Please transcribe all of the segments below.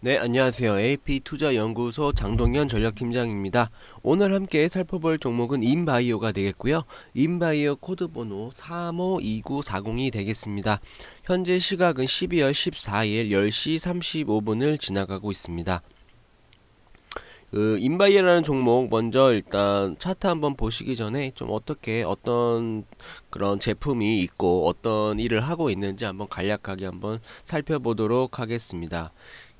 네, 안녕하세요. AP투자연구소 장동현 전략팀장입니다. 오늘 함께 살펴볼 종목은 인바이오가 되겠고요. 인바이오 코드번호 352940이 되겠습니다. 현재 시각은 12월 14일 10시 35분을 지나가고 있습니다. 그 인바이어라는 종목 먼저 일단 차트 한번 보시기 전에 좀 어떻게 어떤 그런 제품이 있고 어떤 일을 하고 있는지 한번 간략하게 한번 살펴보도록 하겠습니다.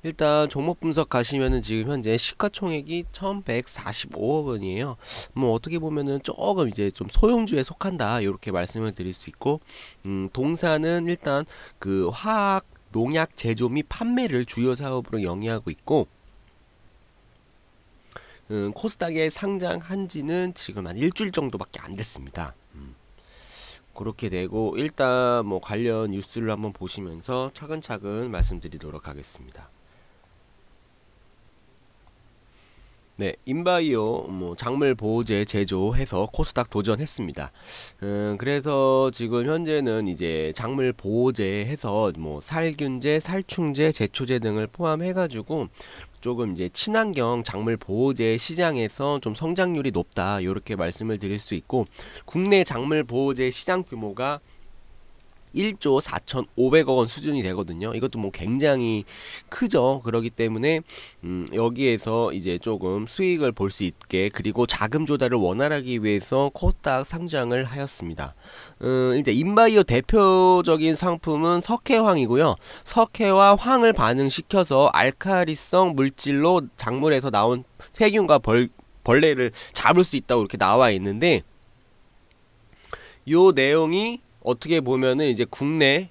일단 종목 분석 가시면은 지금 현재 시가총액이 1145억 원이에요. 뭐 어떻게 보면은 조금 이제 좀 소형주에 속한다. 이렇게 말씀을 드릴 수 있고 음 동사는 일단 그 화학 농약 제조 및 판매를 주요 사업으로 영위하고 있고 음, 코스닥에 상장한 지는 지금 한 일주일 정도밖에 안 됐습니다. 음, 그렇게 되고 일단 뭐 관련 뉴스를 한번 보시면서 차근차근 말씀드리도록 하겠습니다. 네, 인바이오 뭐 작물 보호제 제조해서 코스닥 도전했습니다. 음, 그래서 지금 현재는 이제 작물 보호제 해서 뭐 살균제, 살충제, 제초제 등을 포함해 가지고 조금 이제 친환경 작물 보호제 시장에서 좀 성장률이 높다. 이렇게 말씀을 드릴 수 있고 국내 작물 보호제 시장 규모가 1조 4,500억 원 수준이 되거든요. 이것도 뭐 굉장히 크죠. 그러기 때문에 음, 여기에서 이제 조금 수익을 볼 수 있게 그리고 자금 조달을 원활하기 위해서 코스닥 상장을 하였습니다. 음, 이제 인바이오 대표적인 상품은 석회황이고요. 석회와 황을 반응시켜서 알카리성 물질로 작물에서 나온 세균과 벌, 벌레를 잡을 수 있다고 이렇게 나와 있는데 요 내용이 어떻게 보면은 이제 국내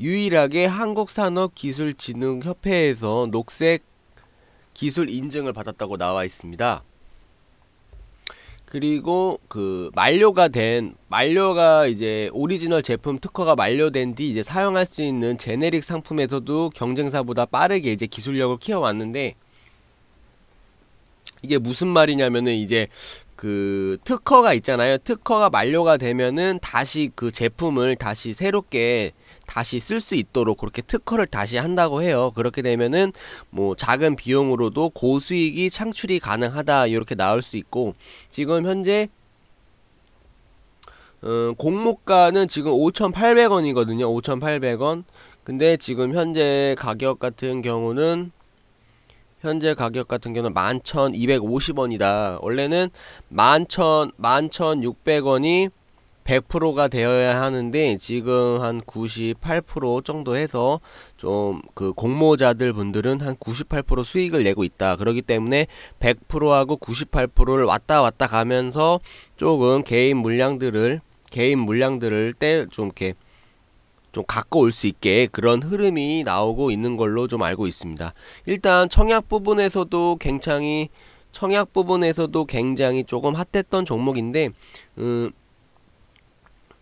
유일하게 한국산업기술진흥협회에서 녹색 기술 인증을 받았다고 나와 있습니다. 그리고 그 만료가 된 만료가 이제 오리지널 제품 특허가 만료된 뒤 이제 사용할 수 있는 제네릭 상품에서도 경쟁사보다 빠르게 이제 기술력을 키워왔는데 이게 무슨 말이냐면은 이제 그 특허가 있잖아요. 특허가 만료가 되면은 다시 그 제품을 다시 새롭게 다시 쓸 수 있도록 그렇게 특허를 다시 한다고 해요. 그렇게 되면은 뭐 작은 비용으로도 고수익이 창출이 가능하다 이렇게 나올 수 있고 지금 현재 음, 공모가는 지금 5,800원이거든요. 5,800원. 근데 지금 현재 가격 같은 경우는 현재 가격 같은 경우는 11,250원이다. 원래는 1 1 6 0 0원이 100%가 되어야 하는데 지금 한 98% 정도 해서 좀 그 공모자들 분들은 한 98% 수익을 내고 있다. 그러기 때문에 100%하고 98%를 왔다 왔다 가면서 조금 개인 물량들을 개인 물량들을 때좀 이렇게 좀 갖고 올 수 있게 그런 흐름이 나오고 있는 걸로 좀 알고 있습니다. 일단 청약 부분에서도 굉장히 청약 부분에서도 굉장히 조금 핫했던 종목인데 음,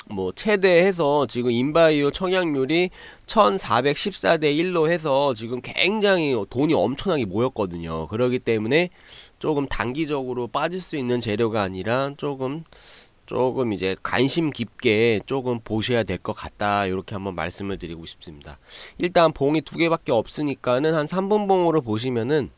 뭐 최대해서 지금 인바이오 청약률이 1414대 1로 해서 지금 굉장히 돈이 엄청나게 모였거든요. 그러기 때문에 조금 단기적으로 빠질 수 있는 재료가 아니라 조금 조금 이제 관심 깊게 조금 보셔야 될 것 같다 이렇게 한번 말씀을 드리고 싶습니다 일단 봉이 두 개밖에 없으니까는 한 3분 봉으로 보시면은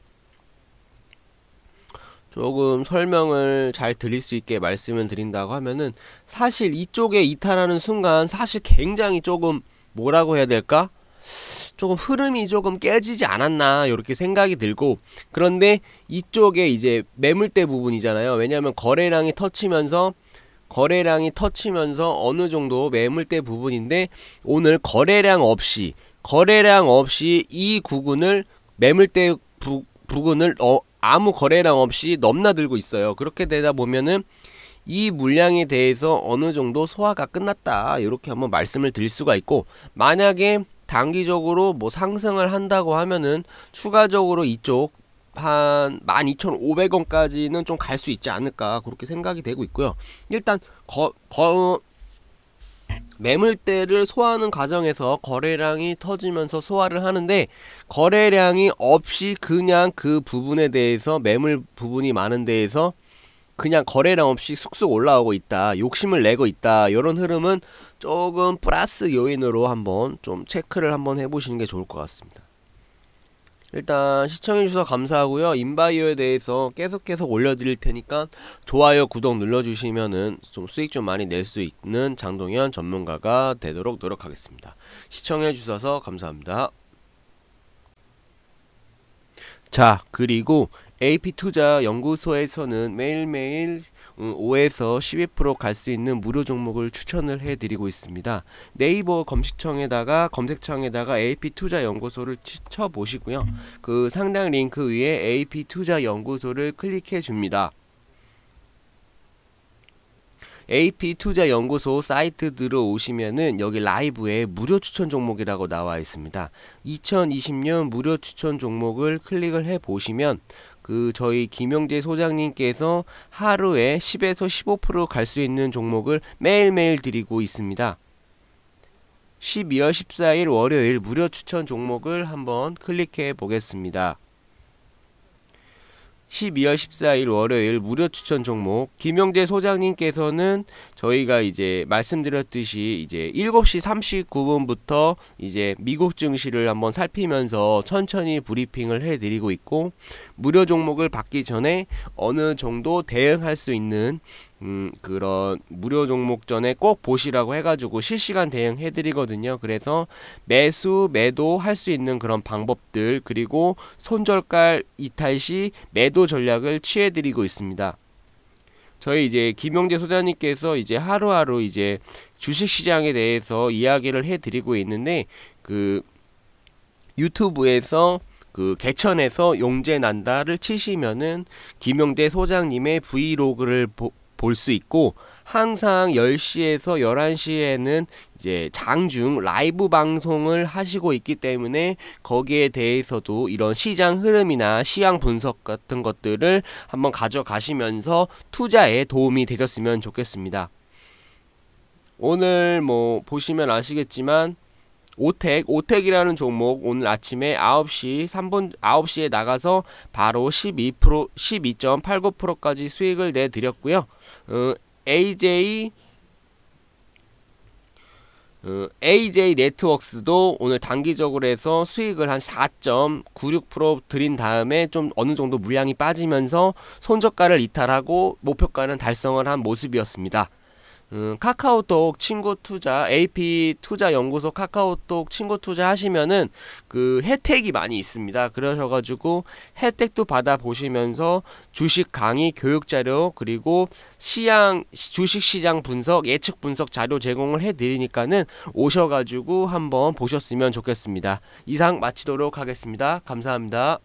조금 설명을 잘 드릴 수 있게 말씀을 드린다고 하면은 사실 이쪽에 이탈하는 순간 사실 굉장히 조금 뭐라고 해야 될까? 조금 흐름이 조금 깨지지 않았나 이렇게 생각이 들고 그런데 이쪽에 이제 매물대 부분이잖아요. 왜냐하면 거래량이 터치면서 거래량이 터치면서 어느 정도 매물대 부분인데 오늘 거래량 없이 거래량 없이 이구근을 매물대 부, 부근을 어, 아무 거래량 없이 넘나들고 있어요. 그렇게 되다 보면은 이 물량에 대해서 어느 정도 소화가 끝났다. 이렇게 한번 말씀을 드릴 수가 있고 만약에 단기적으로 뭐 상승을 한다고 하면은 추가적으로 이쪽 한 12,500원까지는 좀 갈 수 있지 않을까 그렇게 생각이 되고 있고요. 일단 거, 거 매물대를 소화하는 과정에서 거래량이 터지면서 소화를 하는데 거래량이 없이 그냥 그 부분에 대해서 매물 부분이 많은 데에서 그냥 거래량 없이 쑥쑥 올라오고 있다 욕심을 내고 있다 이런 흐름은 조금 플러스 요인으로 한번 좀 체크를 한번 해보시는 게 좋을 것 같습니다 일단 시청해주셔서 감사하고요. 인바이오에 대해서 계속 계속 올려드릴 테니까 좋아요, 구독 눌러주시면은 좀 수익 좀 많이 낼 수 있는 장동현 전문가가 되도록 노력하겠습니다. 시청해주셔서 감사합니다. 자, 그리고 AP투자 연구소에서는 매일매일 5에서 음, 12%갈 수 있는 무료 종목을 추천을 해드리고 있습니다. 네이버 검색창에다가 검색창에다가 AP 투자 연구소를 쳐 보시고요. 그 상단 링크 위에 AP 투자 연구소를 클릭해 줍니다. AP투자연구소 사이트 들어오시면은 여기 라이브에 무료 추천 종목이라고 나와 있습니다. 2020년 무료 추천 종목을 클릭을 해 보시면 그 저희 김영재 소장님께서 하루에 10에서 15%갈 수 있는 종목을 매일매일 드리고 있습니다. 12월 14일 월요일 무료 추천 종목을 한번 클릭해 보겠습니다. 12월 14일 월요일 무료 추천 종목 김영재 소장님께서는 저희가 이제 말씀드렸듯이 이제 7시 39분부터 이제 미국 증시를 한번 살피면서 천천히 브리핑을 해드리고 있고 무료 종목을 받기 전에 어느 정도 대응할 수 있는 음, 그런 무료 종목전에 꼭 보시라고 해가지고 실시간 대응해드리거든요. 그래서 매수, 매도 할 수 있는 그런 방법들, 그리고 손절갈 이탈 시 매도 전략을 취해드리고 있습니다. 저희 이제 김용재 소장님께서 이제 하루하루 이제 주식시장에 대해서 이야기를 해드리고 있는데, 그 유튜브에서 그 개천에서 용재 난다를 치시면은 김용재 소장님의 브이로그를 보, 볼수 있고 항상 10시에서 11시에는 이제 장중 라이브 방송을 하시고 있기 때문에 거기에 대해서도 이런 시장 흐름이나 시향 분석 같은 것들을 한번 가져가시면서 투자에 도움이 되셨으면 좋겠습니다. 오늘 뭐 보시면 아시겠지만 오텍, 오텍이라는 종목 오늘 아침에 9시 3분 9시에 나가서 바로 12% 12.89%까지 수익을 내드렸고요. 어, AJ 어, AJ 네트웍스도 오늘 단기적으로 해서 수익을 한 4.96% 드린 다음에 좀 어느 정도 물량이 빠지면서 손저가를 이탈하고 목표가는 달성을 한 모습이었습니다. 음, 카카오톡 친구 투자 AP 투자 연구소 카카오톡 친구 투자 하시면은 그 혜택이 많이 있습니다. 그러셔가지고 혜택도 받아 보시면서 주식 강의 교육 자료 그리고 시향 주식 시장 분석 예측 분석 자료 제공을 해드리니까는 오셔가지고 한번 보셨으면 좋겠습니다. 이상 마치도록 하겠습니다. 감사합니다.